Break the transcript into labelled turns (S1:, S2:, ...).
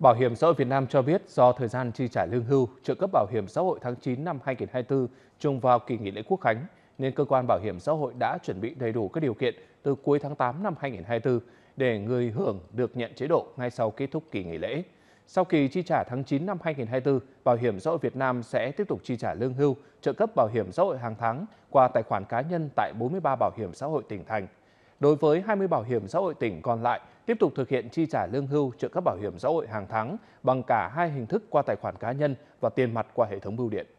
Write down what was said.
S1: Bảo hiểm xã hội Việt Nam cho biết do thời gian chi trả lương hưu, trợ cấp bảo hiểm xã hội tháng 9 năm 2024 trùng vào kỳ nghỉ lễ Quốc khánh, nên cơ quan bảo hiểm xã hội đã chuẩn bị đầy đủ các điều kiện từ cuối tháng 8 năm 2024 để người hưởng được nhận chế độ ngay sau kết thúc kỳ nghỉ lễ. Sau kỳ chi trả tháng 9 năm 2024, Bảo hiểm xã hội Việt Nam sẽ tiếp tục chi trả lương hưu, trợ cấp bảo hiểm xã hội hàng tháng qua tài khoản cá nhân tại 43 bảo hiểm xã hội tỉnh thành. Đối với 20 bảo hiểm xã hội tỉnh còn lại, tiếp tục thực hiện chi trả lương hưu trợ cấp bảo hiểm xã hội hàng tháng bằng cả hai hình thức qua tài khoản cá nhân và tiền mặt qua hệ thống bưu điện.